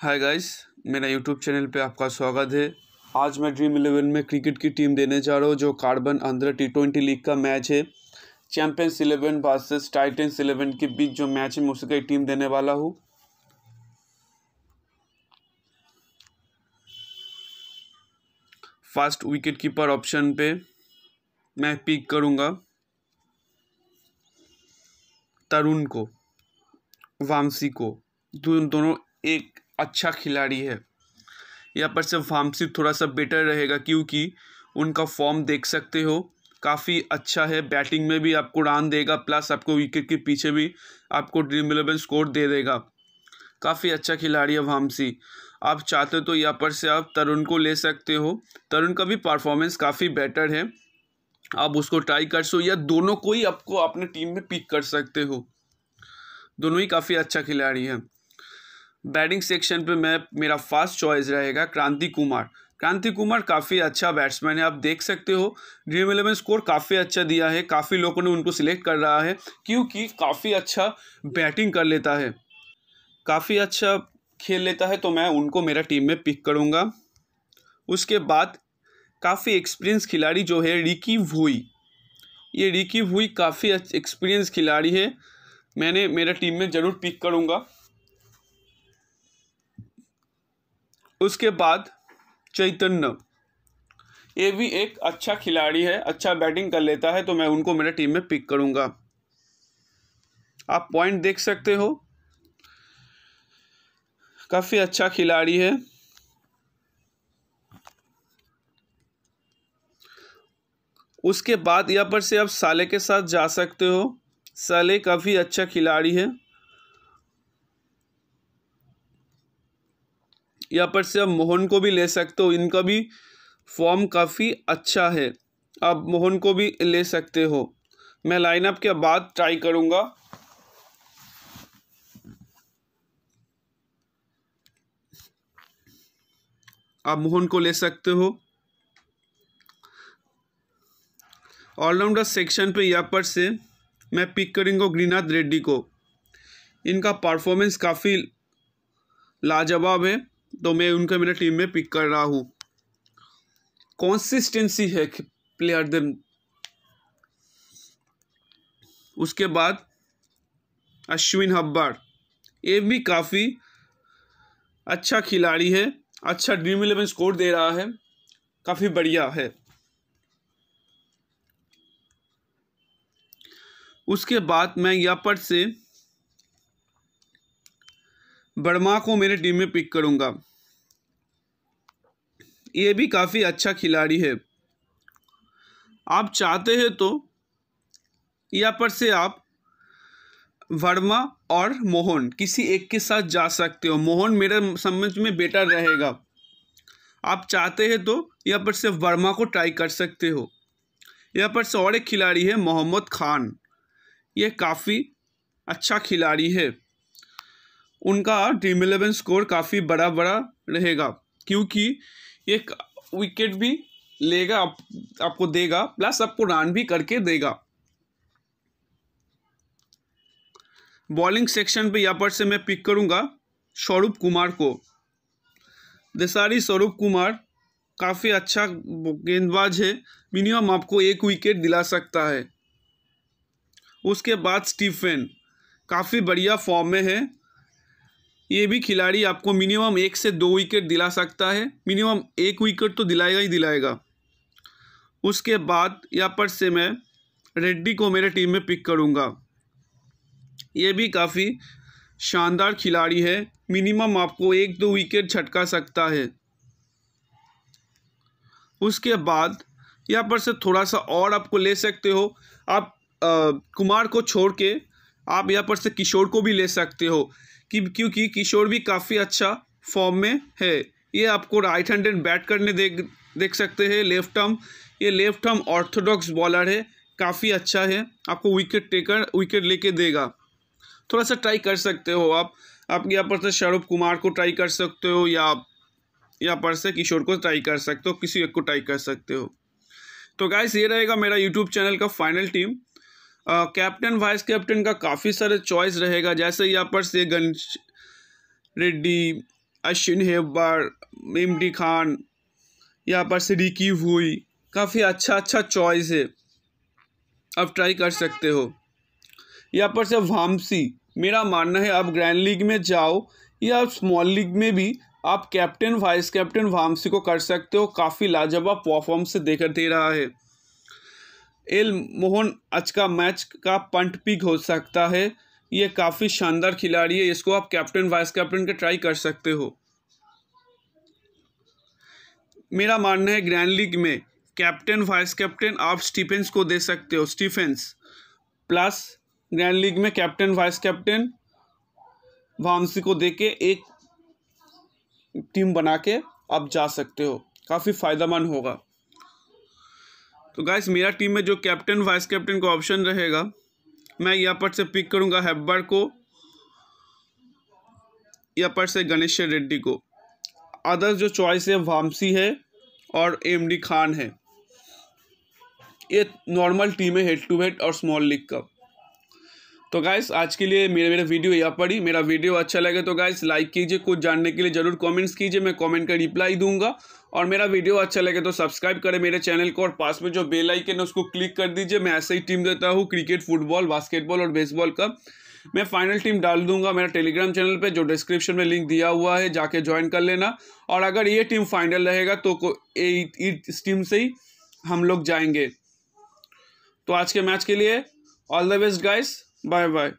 हाय guys मेरा YouTube channel पे आपका स्वागत है आज मैं ड्रीम इलेवन में क्रिकेट की टीम देने जा रहा हूँ जो कार्बन अंदर टी ट्वेंटी लीग का मैच है Champions Eleven versus Titans Eleven के बीच जो मैच है मैं उसी का टीम देने वाला हूँ फास्ट विकेट कीपर ऑप्शन पे मैं पिक करूँगा तरुण को वामसी को दोनों एक अच्छा खिलाड़ी है यहाँ पर से वामसी थोड़ा सा बेटर रहेगा क्योंकि उनका फॉर्म देख सकते हो काफ़ी अच्छा है बैटिंग में भी आपको रान देगा प्लस आपको विकेट के पीछे भी आपको ड्रीम इलेवन स्कोर दे देगा काफ़ी अच्छा खिलाड़ी है वामसी आप चाहते हो तो यहाँ पर से आप तरुण को ले सकते हो तरुण का भी परफॉर्मेंस काफ़ी बेटर है आप उसको ट्राई कर सो या दोनों को ही आपको अपने टीम में पिक कर सकते हो दोनों ही काफ़ी अच्छा खिलाड़ी हैं बैटिंग सेक्शन पे मैं मेरा फर्स्ट चॉइस रहेगा क्रांति कुमार क्रांति कुमार काफ़ी अच्छा बैट्समैन है आप देख सकते हो ड्रीम इलेवन स्कोर काफ़ी अच्छा दिया है काफ़ी लोगों ने उनको सिलेक्ट कर रहा है क्योंकि काफ़ी अच्छा बैटिंग कर लेता है काफ़ी अच्छा खेल लेता है तो मैं उनको मेरा टीम में पिक करूँगा उसके बाद काफ़ी एक्सपीरियंस खिलाड़ी जो है रिकी भुई ये रिकी भुई काफ़ी एक्सपीरियंस खिलाड़ी है मैंने मेरा टीम में ज़रूर पिक करूँगा उसके बाद चैतन्य ये भी एक अच्छा खिलाड़ी है अच्छा बैटिंग कर लेता है तो मैं उनको मेरे टीम में पिक करूंगा आप पॉइंट देख सकते हो काफ़ी अच्छा खिलाड़ी है उसके बाद यहाँ पर से आप साले के साथ जा सकते हो साले काफ़ी अच्छा खिलाड़ी है यहाँ पर से आप मोहन को भी ले सकते हो इनका भी फॉर्म काफ़ी अच्छा है आप मोहन को भी ले सकते हो मैं लाइनअप के बाद ट्राई करूँगा आप मोहन को ले सकते हो ऑलराउंडर सेक्शन पे यहाँ पर से मैं पिक करूँगा ग्रीनाथ रेड्डी को इनका परफॉर्मेंस काफ़ी लाजवाब है तो मैं उनका मेरा टीम में पिक कर रहा हूँ कॉन्सिस्टेंसी है प्लेयर दिन उसके बाद अश्विन हब्बार ये भी काफ़ी अच्छा खिलाड़ी है अच्छा ड्रीम इलेवन स्कोर दे रहा है काफ़ी बढ़िया है उसके बाद मैं यहाँ पर से बर्मा को मेरे टीम में पिक करूँगा ये भी काफ़ी अच्छा खिलाड़ी है आप चाहते हैं तो यहाँ पर से आप वर्मा और मोहन किसी एक के साथ जा सकते हो मोहन मेरे समझ में बेटर रहेगा आप चाहते हैं तो यहाँ पर से वर्मा को ट्राई कर सकते हो यहाँ पर से और एक खिलाड़ी है मोहम्मद खान ये काफ़ी अच्छा खिलाड़ी है उनका ड्रीम इलेवन स्कोर काफ़ी बड़ा बड़ा रहेगा क्योंकि ये विकेट भी लेगा आप, आपको देगा प्लस आपको रन भी करके देगा बॉलिंग सेक्शन पे यहाँ पर से मैं पिक करूँगा स्वरूप कुमार को दसारी स्वरूप कुमार काफ़ी अच्छा गेंदबाज है मिनिमम आपको एक विकेट दिला सकता है उसके बाद स्टीफन काफ़ी बढ़िया फॉर्म में है ये भी खिलाड़ी आपको मिनिमम एक से दो विकेट दिला सकता है मिनिमम एक विकेट तो दिलाएगा ही दिलाएगा उसके बाद यहाँ पर से मैं रेड्डी को मेरे टीम में पिक करूँगा ये भी काफ़ी शानदार खिलाड़ी है मिनिमम आपको एक दो विकेट छटका सकता है उसके बाद यहाँ पर से थोड़ा सा और आपको ले सकते हो आप आ, कुमार को छोड़ के आप यहाँ पर से किशोर को भी ले सकते हो कि क्योंकि किशोर भी काफ़ी अच्छा फॉर्म में है ये आपको राइट हैंडेड बैट करने देख देख सकते हैं लेफ्ट हम ये लेफ्ट हम ऑर्थोडॉक्स बॉलर है काफ़ी अच्छा है आपको विकेट टेकर विकेट लेके देगा थोड़ा सा ट्राई कर सकते हो आप आप यहाँ पर से शाहरुख कुमार को ट्राई कर सकते हो या यहाँ पर से किशोर को ट्राई कर सकते हो किसी एक को ट्राई कर सकते हो तो गाइस ये रहेगा मेरा यूट्यूब चैनल का final team captain vice captain का काफ़ी सारे चॉइस रहेगा जैसे यहाँ पर से गणेश रेड्डी अश्विन हेब्बार इमटी खान यहाँ पर से रिकी हुई काफ़ी अच्छा अच्छा चॉइस है आप ट्राई कर सकते हो यहाँ पर से वामसी मेरा मानना है आप ग्रैंड लीग में जाओ या स्मॉल लीग में भी आप कैप्टन वाइस कैप्टन वामसी को कर सकते हो काफ़ी लाजवाब परफॉर्म से देकर दे रहा है एल मोहन आज का मैच का पंट पिक हो सकता है ये काफ़ी शानदार खिलाड़ी है इसको आप कैप्टन वाइस कैप्टन के ट्राई कर सकते हो मेरा मानना है ग्रैंड लीग में कैप्टन वाइस कैप्टन आप स्टीफेंस को दे सकते हो स्टीफेंस प्लस ग्रैंड लीग में कैप्टन वाइस कैप्टन वामसी को दे के एक टीम बना के आप जा सकते हो काफ़ी फ़ायदेमंद होगा तो गाइस मेरा टीम में जो कैप्टन वाइस कैप्टन का ऑप्शन रहेगा मैं यहाँ पर से पिक करूँगा हेब्बर को या पर से गणेश रेड्डी को अदर जो चॉइस है वामसी है और एमडी खान है ये नॉर्मल टीम है हेड टू हेड और स्मॉल लीग का तो गाइस आज के लिए मेरे मेरा वीडियो यहाँ पर ही मेरा वीडियो अच्छा लगे तो गाइस लाइक कीजिए कुछ जानने के लिए ज़रूर कमेंट्स कीजिए मैं कमेंट का रिप्लाई दूंगा और मेरा वीडियो अच्छा लगे तो सब्सक्राइब करें मेरे चैनल को और पास में जो बेल आइकन है उसको क्लिक कर दीजिए मैं ऐसे ही टीम देता हूँ क्रिकेट फुटबॉल बास्केटबॉल और बेसबॉल का मैं फाइनल टीम डाल दूंगा मेरा टेलीग्राम चैनल पे जो डिस्क्रिप्शन में लिंक दिया हुआ है जाके ज्वाइन कर लेना और अगर ये टीम फाइनल रहेगा तो इस टीम से ही हम लोग जाएंगे तो आज के मैच के लिए all the best guys Bye bye.